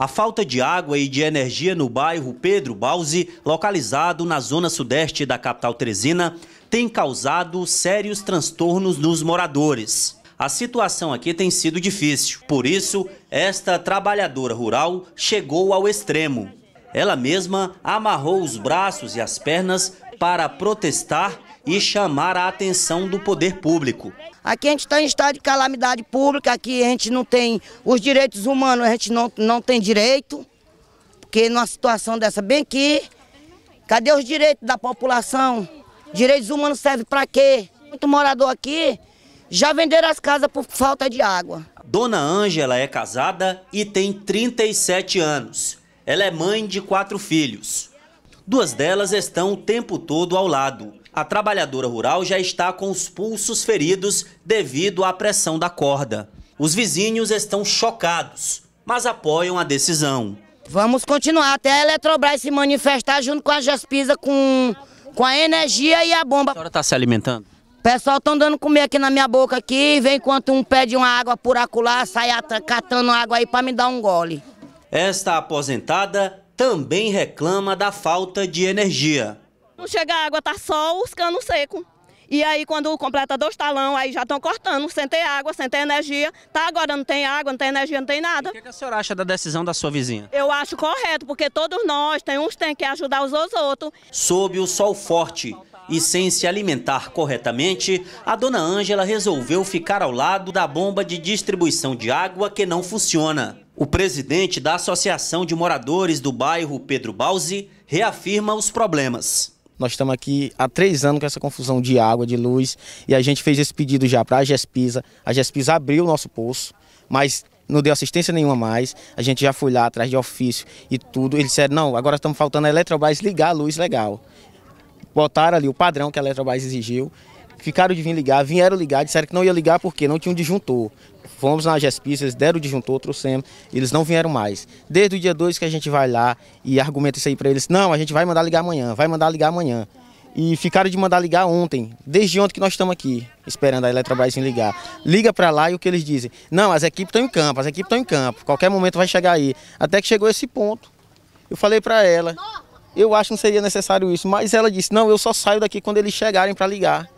A falta de água e de energia no bairro Pedro Bausi, localizado na zona sudeste da capital Teresina, tem causado sérios transtornos nos moradores. A situação aqui tem sido difícil, por isso, esta trabalhadora rural chegou ao extremo. Ela mesma amarrou os braços e as pernas para protestar e chamar a atenção do poder público. Aqui a gente está em estado de calamidade pública, aqui a gente não tem os direitos humanos, a gente não, não tem direito, porque numa situação dessa bem aqui, cadê os direitos da população? Direitos humanos servem para quê? Muito morador aqui já venderam as casas por falta de água. Dona Ângela é casada e tem 37 anos. Ela é mãe de quatro filhos. Duas delas estão o tempo todo ao lado. A trabalhadora rural já está com os pulsos feridos devido à pressão da corda. Os vizinhos estão chocados, mas apoiam a decisão. Vamos continuar até a Eletrobras se manifestar junto com a Jaspisa, com, com a energia e a bomba. A senhora está se alimentando? O pessoal estão dando comer aqui na minha boca aqui, vem enquanto um pede uma água por acular, sai catando água aí para me dar um gole. Esta aposentada também reclama da falta de energia. Não chega a água, tá só os canos secos. E aí quando completa é dois talão, aí já estão cortando, sem ter água, sem ter energia. Tá agora, não tem água, não tem energia, não tem nada. O que, é que a senhora acha da decisão da sua vizinha? Eu acho correto, porque todos nós, tem uns tem que ajudar os outros. Sob o sol forte e sem se alimentar corretamente, a dona Ângela resolveu ficar ao lado da bomba de distribuição de água que não funciona. O presidente da Associação de Moradores do Bairro, Pedro Bauzi reafirma os problemas. Nós estamos aqui há três anos com essa confusão de água, de luz, e a gente fez esse pedido já para a GESPISA. A GESPISA abriu o nosso poço, mas não deu assistência nenhuma mais. A gente já foi lá atrás de ofício e tudo. Eles disseram, não, agora estamos faltando a Eletrobras ligar a luz legal. Botaram ali o padrão que a Eletrobras exigiu ficaram de vir ligar, vieram ligar, disseram que não ia ligar porque não tinha um disjuntor. Fomos na GESPIS, eles deram o disjuntor, trouxemos, eles não vieram mais. Desde o dia 2 que a gente vai lá e argumenta isso aí para eles, não, a gente vai mandar ligar amanhã, vai mandar ligar amanhã. E ficaram de mandar ligar ontem, desde ontem que nós estamos aqui, esperando a Eletrobras em ligar. Liga para lá e o que eles dizem? Não, as equipes estão em campo, as equipes estão em campo, qualquer momento vai chegar aí. Até que chegou esse ponto, eu falei para ela, eu acho que não seria necessário isso, mas ela disse, não, eu só saio daqui quando eles chegarem para ligar.